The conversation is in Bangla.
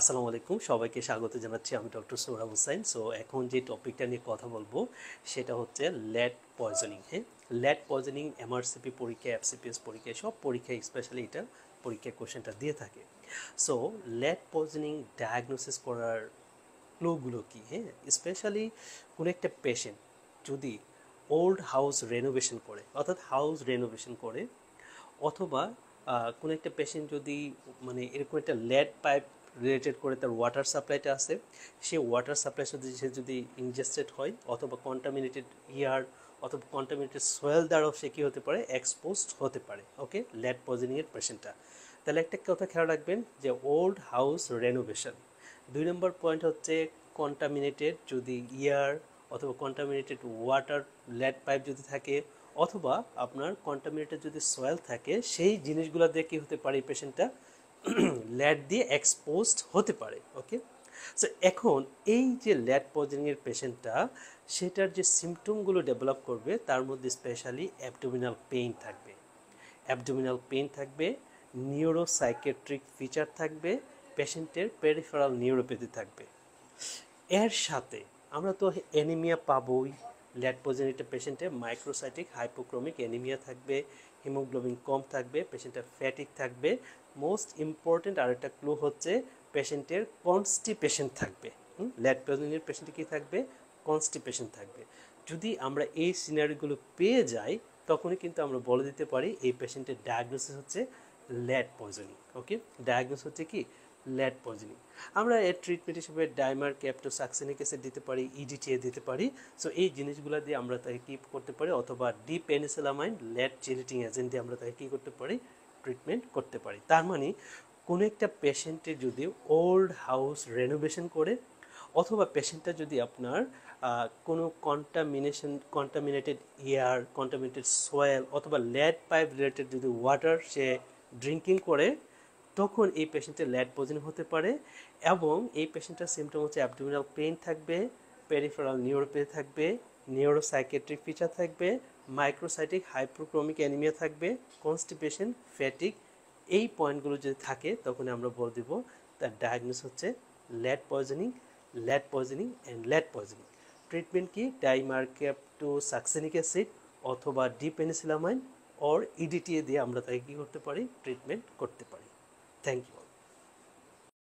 আসসালামু আলাইকুম সবাইকে স্বাগত জানাচ্ছি আমি ডক্টর সোহরাব হোসেন সো এখন যে টপিকটা নিয়ে কথা বলবো সেটা হচ্ছে ল্যাড পয়জনিং হ্যাঁ ল্যাড পয়জনিং এমআরসিপি পরীক্ষা এফসিপিএস পরীক্ষা সব পরীক্ষায় স্পেশালি এটা পরীক্ষা কোশ্চেনটা দিয়ে থাকে সো ল্যাড পয়জনিং ডায়াগনোসিস করার ক্লুগুলো কী হ্যাঁ স্পেশালি কোনো একটা পেশেন্ট যদি ওল্ড হাউস রেনোভেশন করে অর্থাৎ হাউস রেনোভেশন করে অথবা কোনো একটা পেশেন্ট যদি মানে এরকম একটা ল্যাড পাইপ রিলেটেড করে তার ওয়াটার সাপ্লাইটা আছে সেই ওয়াটার সাপ্লাই সাথে সে যদি ইনজেস্টেড হয় অথবা কন্টামিনেটেড ইয়ার অথবা কন্টামিনেটেড সোয়েল দ্বারাও সে কী হতে পারে এক্সপোজড হতে পারে ওকে ল্যাড পজিনিংয়ের পেশেন্টটা তাহলে একটা কথা খেয়াল রাখবেন যে ওল্ড হাউস রেনোভেশন দুই নম্বর পয়েন্ট হচ্ছে কন্টামিনেটেড যদি ইয়ার অথবা কন্টামিনেটেড ওয়াটার ল্যাড পাইপ যদি থাকে অথবা আপনার কন্টামিনেটেড যদি সয়েল থাকে সেই জিনিসগুলো দিয়ে কী হতে পারে পেশেন্টটা ল্যাড দিয়ে এক্সপোজড হতে পারে ওকে সো এখন এই যে ল্যাড পজনিংয়ের পেশেন্টটা সেটার যে সিমটমগুলো ডেভেলপ করবে তার মধ্যে স্পেশালি অ্যাবডোমিনাল পেইন থাকবে অ্যাবডোমিনাল পেইন থাকবে নিউরোসাইকেট্রিক ফিচার থাকবে পেশেন্টের পেরিফেরাল নিউরোপ্যাথি থাকবে এর সাথে আমরা তো অ্যানিমিয়া পাবোই ল্যাড পজিটিভ পেশেন্টে মাইক্রোসাইটিক হাইপোক্রোমিক অ্যানিমিয়া থাকবে হিমোগ্লোবিন কম থাকবে পেশেন্টের ফ্যাটিক থাকবে মোস্ট ইম্পর্টেন্ট একটা ক্লু হচ্ছে পেশেন্টের কনস্টিপেশন থাকবে ল্যাড পজিটিভ পেশেন্টে কী থাকবে কনস্টিপেশন থাকবে যদি আমরা এই সিনারিগুলো পেয়ে যাই তখনই কিন্তু আমরা বলে দিতে পারি এই পেশেন্টের ডায়াগনোসিস হচ্ছে ল্যাড পয়জনিং ওকে ডায়াগনোস হচ্ছে কি ল্যাড পয়জনিং আমরা এর ট্রিটমেন্ট হিসেবে ডাইমার ক্যাপটোসাক্সিনিক অ্যাসিড দিতে পারি ইডিটিএ e দিতে পারি সো এই জিনিসগুলো দিয়ে আমরা তাকে কি করতে পারি অথবা ডি ল্যাড চিলিটিং এজেন্ট দিয়ে আমরা তাকে কী করতে পারি ট্রিটমেন্ট করতে পারি তার মানে কোনো একটা পেশেন্টের যদি ওল্ড হাউস রেনোভেশন করে অথবা পেশেন্টটা যদি আপনার কোনো contamination contaminated air contaminated soil অথবা ল্যাড পাইপ রিলেটেড যদি ওয়াটার সে ড্রিঙ্কিং করে তখন এই পেশেন্টের ল্যাড পজিটিভ হতে পারে এবং এই পেশেন্টের সিমটম হচ্ছে অ্যাবডোমিনাল পেইন থাকবে পেরিফেরাল নিউরোপে থাকবে নিউরোসাইকেট্রিক ফিচার থাকবে মাইক্রোসাইটিক হাইপ্রোক্রমিক অ্যানিমিয়া থাকবে কনস্টিপেশন ফ্যাটিক এই পয়েন্টগুলো যদি থাকে তখন আমরা বলে দেব তার ডায়াগনোস হচ্ছে lead poisoning lead poisoning and lead poisoning treatment কি ডাইমার্কেপ টু সাকসেনিক অ্যাসিড অথবা ডিপেনিসিলামাইন অর ইডিটিএ e দিয়ে আমরা তাকে কী করতে পারি ট্রিটমেন্ট করতে পারি Thank you.